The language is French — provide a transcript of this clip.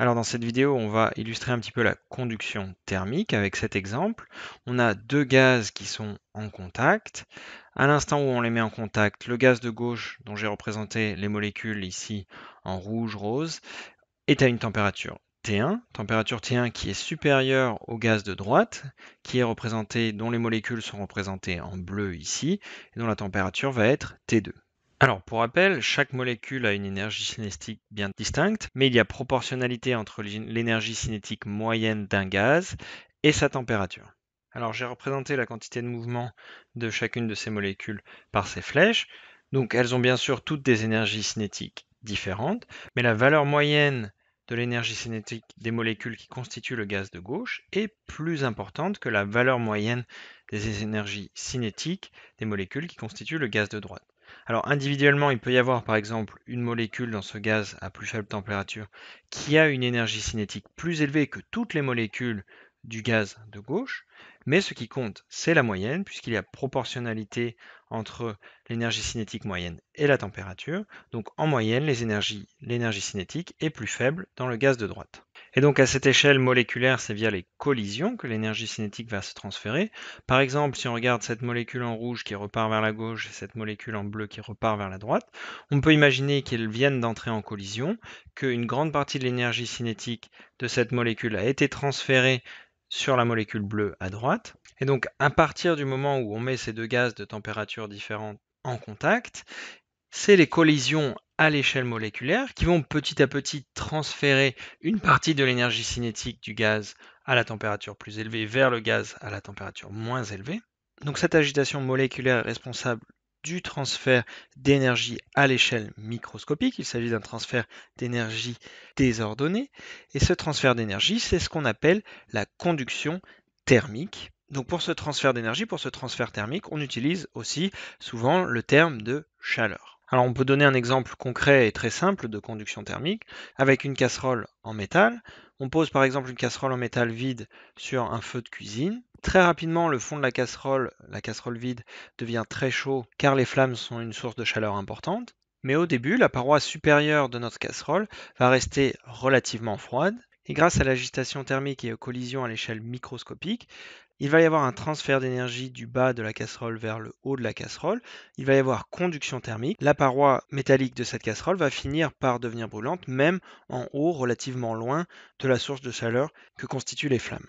Alors dans cette vidéo, on va illustrer un petit peu la conduction thermique avec cet exemple. On a deux gaz qui sont en contact. À l'instant où on les met en contact, le gaz de gauche, dont j'ai représenté les molécules ici en rouge, rose, est à une température T1, température T1 qui est supérieure au gaz de droite, qui est représenté, dont les molécules sont représentées en bleu ici, et dont la température va être T2. Alors, pour rappel, chaque molécule a une énergie cinétique bien distincte, mais il y a proportionnalité entre l'énergie cinétique moyenne d'un gaz et sa température. Alors, j'ai représenté la quantité de mouvement de chacune de ces molécules par ces flèches. Donc, elles ont bien sûr toutes des énergies cinétiques différentes, mais la valeur moyenne de l'énergie cinétique des molécules qui constituent le gaz de gauche est plus importante que la valeur moyenne des énergies cinétiques des molécules qui constituent le gaz de droite. Alors individuellement, il peut y avoir par exemple une molécule dans ce gaz à plus faible température qui a une énergie cinétique plus élevée que toutes les molécules du gaz de gauche, mais ce qui compte, c'est la moyenne, puisqu'il y a proportionnalité entre l'énergie cinétique moyenne et la température. Donc en moyenne, l'énergie cinétique est plus faible dans le gaz de droite. Et donc à cette échelle moléculaire, c'est via les collisions que l'énergie cinétique va se transférer. Par exemple, si on regarde cette molécule en rouge qui repart vers la gauche et cette molécule en bleu qui repart vers la droite, on peut imaginer qu'elles viennent d'entrer en collision, qu'une grande partie de l'énergie cinétique de cette molécule a été transférée sur la molécule bleue à droite. Et donc à partir du moment où on met ces deux gaz de température différente en contact, c'est les collisions à l'échelle moléculaire qui vont petit à petit transférer une partie de l'énergie cinétique du gaz à la température plus élevée vers le gaz à la température moins élevée. Donc cette agitation moléculaire est responsable du transfert d'énergie à l'échelle microscopique. Il s'agit d'un transfert d'énergie désordonné. Et ce transfert d'énergie, c'est ce qu'on appelle la conduction thermique. Donc pour ce transfert d'énergie, pour ce transfert thermique, on utilise aussi souvent le terme de chaleur. Alors on peut donner un exemple concret et très simple de conduction thermique. Avec une casserole en métal, on pose par exemple une casserole en métal vide sur un feu de cuisine. Très rapidement, le fond de la casserole, la casserole vide, devient très chaud car les flammes sont une source de chaleur importante. Mais au début, la paroi supérieure de notre casserole va rester relativement froide. Et grâce à l'agitation thermique et aux collisions à l'échelle microscopique, il va y avoir un transfert d'énergie du bas de la casserole vers le haut de la casserole. Il va y avoir conduction thermique. La paroi métallique de cette casserole va finir par devenir brûlante, même en haut, relativement loin de la source de chaleur que constituent les flammes.